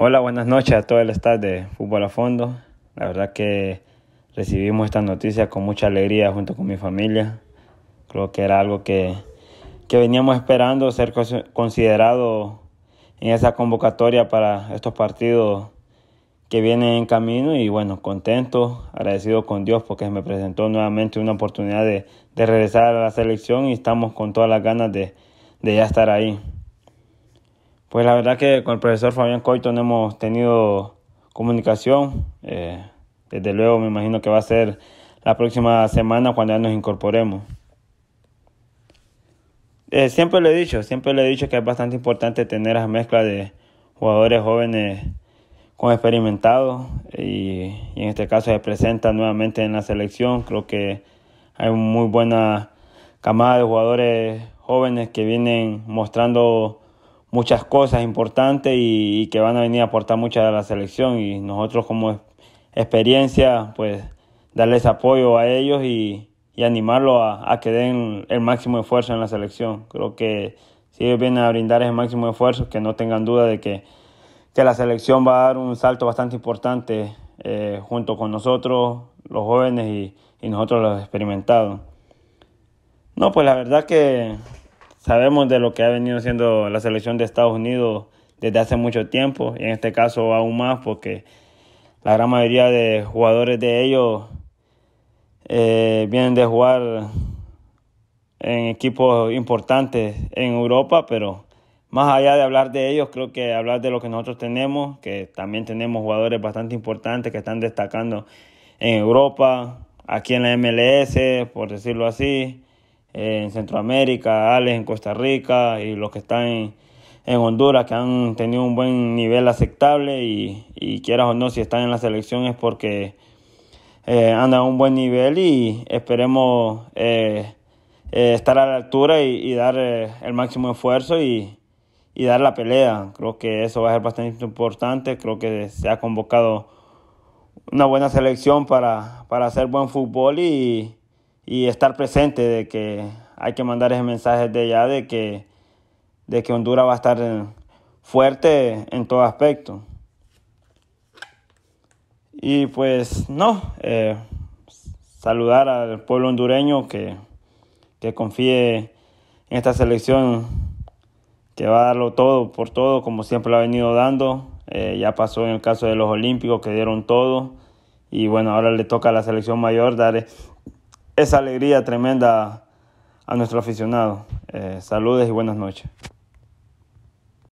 Hola, buenas noches a todo el staff de Fútbol a Fondo. La verdad que recibimos esta noticia con mucha alegría junto con mi familia. Creo que era algo que, veníamos esperando ser considerado en esa convocatoria para estos partidos que vienen en camino y bueno, contento, agradecido con Dios porque me presentó nuevamente una oportunidad de, de regresar a la selección y estamos con todas las ganas de, de ya estar ahí. Pues la verdad que con el profesor Fabián Coito no hemos tenido comunicación. Eh, desde luego me imagino que va a ser la próxima semana cuando ya nos incorporemos. Eh, siempre lo he dicho, siempre lo he dicho que es bastante importante tener la mezcla de jugadores jóvenes con experimentados eh, y, en este caso se presenta nuevamente en la selección. Creo que hay muy buena camada de jugadores jóvenes que vienen mostrando muchas cosas importantes y, que van a venir a aportar mucho a la selección y nosotros como experiencia pues darles apoyo a ellos y, animarlos a, que den el máximo esfuerzo en la selección. Creo que si ellos vienen a brindar ese máximo esfuerzo, que no tengan duda de que, la selección va a dar un salto bastante importante eh, junto con nosotros, los jóvenes y nosotros los experimentados. No, pues la verdad que sabemos de lo que ha venido siendo la selección de Estados Unidos desde hace mucho tiempo, y en este caso aún más porque la gran mayoría de jugadores de ellos eh, vienen de jugar en equipos importantes en Europa, pero más allá de hablar de ellos, creo que hablar de lo que nosotros tenemos, que también tenemos jugadores bastante importantes que están destacando en Europa, aquí en la MLS, por decirlo así, en Centroamérica, Alex en Costa Rica y los que están en, Honduras que han tenido un buen nivel aceptable y, quieras o no, si están en la selección es porque eh, andan a un buen nivel y esperemos eh, eh, estar a la altura y, dar el máximo esfuerzo y, dar la pelea. Creo que eso va a ser bastante importante, creo que se ha convocado una buena selección para, para hacer buen fútbol y y estar presente de que hay que mandar ese mensaje de allá de que, de que Honduras va a estar fuerte en todo aspecto. Y pues no, eh, saludar al pueblo hondureño que, confíe en esta selección que va a darlo todo por todo, como siempre lo ha venido dando. Eh, ya pasó en el caso de los Olímpicos que dieron todo. Y bueno, ahora le toca a la selección mayor dar esa alegría tremenda a nuestro aficionado. Eh, saludes y buenas noches.